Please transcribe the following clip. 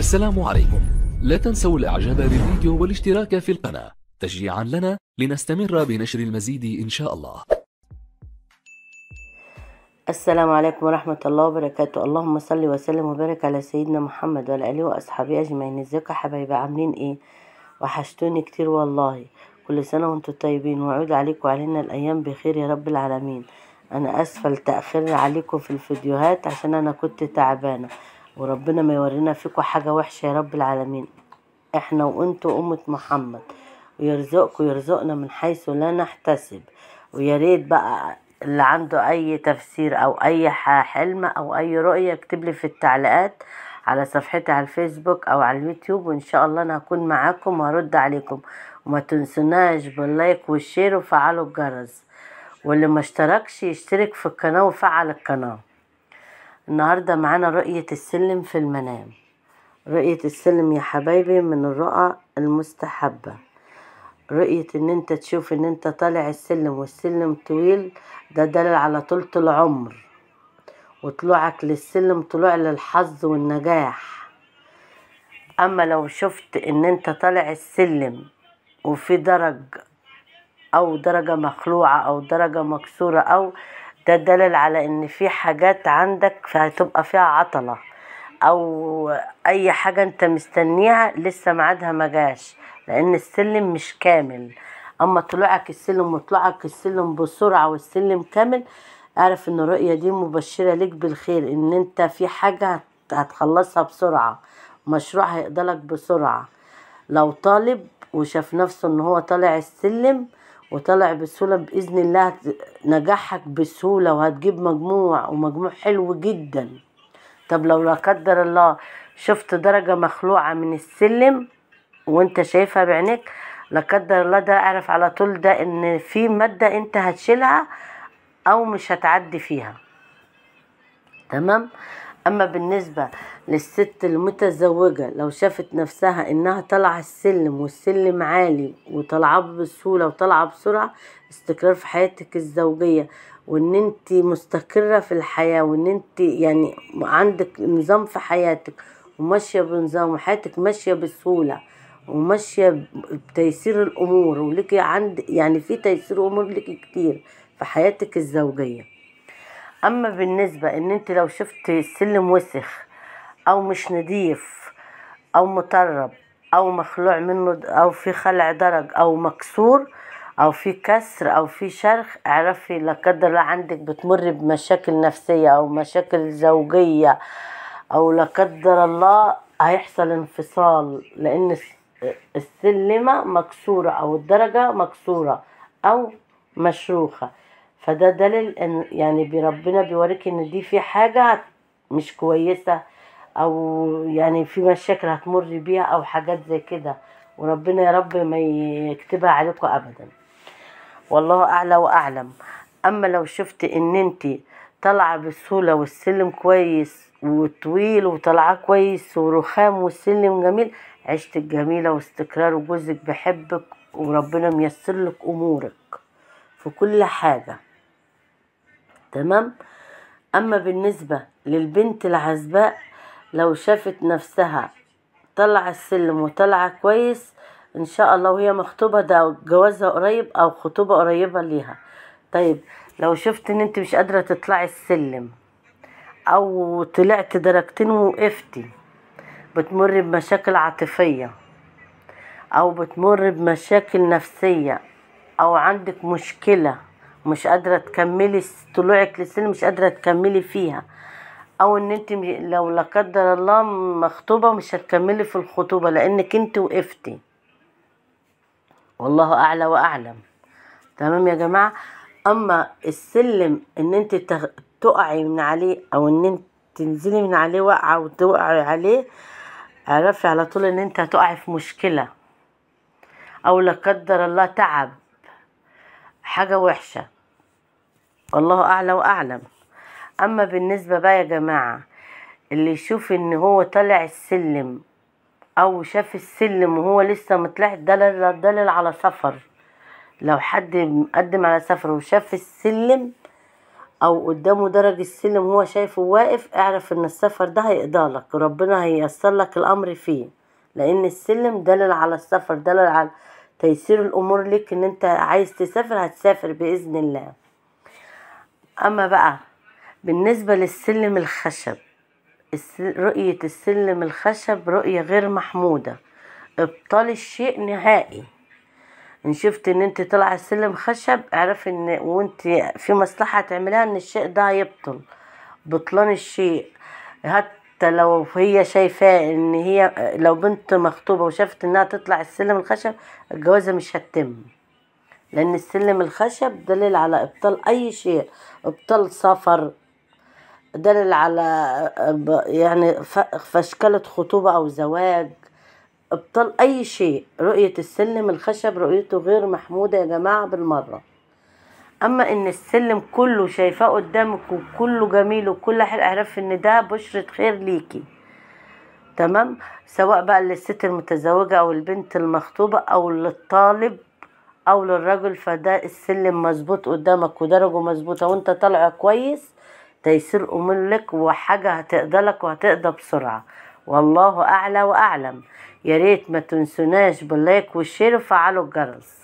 السلام عليكم لا تنسوا الاعجاب بالفيديو والاشتراك في القناة تشجيعا لنا لنستمر بنشر المزيد إن شاء الله السلام عليكم ورحمة الله وبركاته اللهم صل وسلم وبارك على سيدنا محمد وعلى آله وأصحابه أجمعين ازيكم يا حبايبي عاملين إيه وحشتوني كتير والله كل سنة وانتم طيبين وعود عليكم وعلينا الأيام بخير يا رب العالمين أنا أسفل تأخير عليكم في الفيديوهات عشان أنا كنت تعبانة وربنا ما يورينا فيكم حاجة وحشة يا رب العالمين احنا وانتوا أمة محمد ويرزقك يرزقنا من حيث لا نحتسب وياريت بقى اللي عنده اي تفسير او اي حلم او اي رؤية اكتب لي في التعليقات على صفحتي على الفيسبوك او على اليوتيوب وان شاء الله انا هكون معاكم وهرد عليكم وما تنسوناش باللايك والشير وفعلوا الجرس واللي ما اشتركش يشترك في القناة وفعل القناة النهاردة معانا رؤية السلم في المنام رؤية السلم يا حبايبي من الرؤى المستحبة رؤية ان انت تشوف ان انت طالع السلم والسلم طويل ده دلل على طولة العمر وطلوعك للسلم طلوع للحظ والنجاح اما لو شفت ان انت طالع السلم وفي درج او درجة مخلوعة او درجة مكسورة او ده دلل على ان في حاجات عندك فهتبقى فيها عطلة او اي حاجة انت مستنيها لسه ميعادها مجاش لان السلم مش كامل اما طلوعك السلم وطلعك السلم بسرعة والسلم كامل اعرف ان الرؤية دي مبشرة ليك بالخير ان انت في حاجة هتخلصها بسرعة مشروع هيقضلك بسرعة لو طالب وشاف نفسه ان هو طالع السلم وطلع بسهولة بإذن الله نجاحك بسهولة وهتجيب مجموع ومجموع حلو جدا طب لو لا قدر الله شفت درجة مخلوعة من السلم وانت شايفها بعينك لا قدر الله ده اعرف على طول ده ان في مادة انت هتشيلها او مش هتعدي فيها تمام أما بالنسبة للست المتزوجة لو شافت نفسها إنها طالعة السلم والسلم عالي وطالعة بسهولة وطالعة بسرعة استقرار في حياتك الزوجية وإن أنت مستقرة في الحياة وإن أنت يعني عندك نظام في حياتك وماشية بنظام وحياتك ماشية بسهولة وماشية بتيسير الأمور ولك عند يعني في تيسير أمور لك كتير في حياتك الزوجية اما بالنسبة ان انت لو شفت السلم وسخ او مش نضيف او مطرب او مخلوع منه او في خلع درج او مكسور او في كسر او في شرخ اعرفي لا قدر الله عندك بتمر بمشاكل نفسية او مشاكل زوجية او لا قدر الله هيحصل انفصال لان السلمة مكسورة او الدرجة مكسورة او مشروخة فده دليل ان يعني ربنا بيوريك ان دي في حاجة مش كويسة او يعني في مشاكل هتمر بيها او حاجات زي كده وربنا يا رب ما يكتبها عليكم ابدا والله اعلى واعلم اما لو شفت ان انت طالعه بسهوله والسلم كويس وطويل وطالعه كويس ورخام والسلم جميل عشتك جميله واستقرار وجوزك بيحبك وربنا ميسر لك امورك في كل حاجه تمام اما بالنسبة للبنت العزباء لو شافت نفسها طلع السلم وطلع كويس ان شاء الله وهي مخطوبة ده جوازها قريب او خطوبة قريبة ليها طيب لو شفت ان انت مش قادرة تطلعي السلم او طلعت درجتين وقفتي بتمر بمشاكل عاطفية او بتمر بمشاكل نفسية او عندك مشكلة مش قادره تكملي طلوعك للسن مش قادره تكملي فيها او ان انت لو لا قدر الله مخطوبه مش هتكملي في الخطوبه لانك انت وقفتي والله اعلى واعلم تمام يا جماعه اما السلم ان انت تغ... تقعي من عليه او ان انت تنزلي من عليه وقعه وتقعي عليه اعرفي على طول ان انت هتقعي في مشكله او لا قدر الله تعب حاجه وحشه الله اعلى واعلم اما بالنسبه بقى يا جماعه اللي يشوف ان هو طالع السلم او شاف السلم وهو لسه مطلع دلل دلل على سفر لو حد مقدم على سفر وشاف السلم او قدامه درج السلم هو شايفه واقف اعرف ان السفر ده هيقضالك ربنا هييسر لك الامر فيه لان السلم دلل على السفر دلل على تيسير الامور لك ان انت عايز تسافر هتسافر باذن الله اما بقى بالنسبة للسلم الخشب رؤية السلم الخشب رؤية غير محمودة ابطال الشيء نهائي ان شفت ان انت طلع السلم خشب اعرف ان وانت في مصلحة تعملها ان الشيء ده يبطل بطلان الشيء حتى لو هي شايفاه ان هي لو بنت مخطوبة وشافت انها تطلع السلم الخشب الجوازة مش هتتم لأن السلم الخشب دليل على إبطال أي شيء إبطال سفر دليل على يعني فشكلة خطوبة أو زواج ابطال اي شيء رؤية السلم الخشب رؤيته غير محمودة يا جماعة بالمرة اما ان السلم كله شايفاه قدامك وكله جميل وكل حال اعرف ان ده بشرة خير ليكي تمام سواء بقى للست المتزوجة او البنت المخطوبة او للطالب او للرجل فده السلم مظبوط قدامك ودرجه مظبوطه وانت طالع كويس تيسير امور لك وحاجه هتقضى لك وهتقضى بسرعه والله اعلى واعلم يا ريت ما تنسوناش باللايك والشير وفعلوا الجرس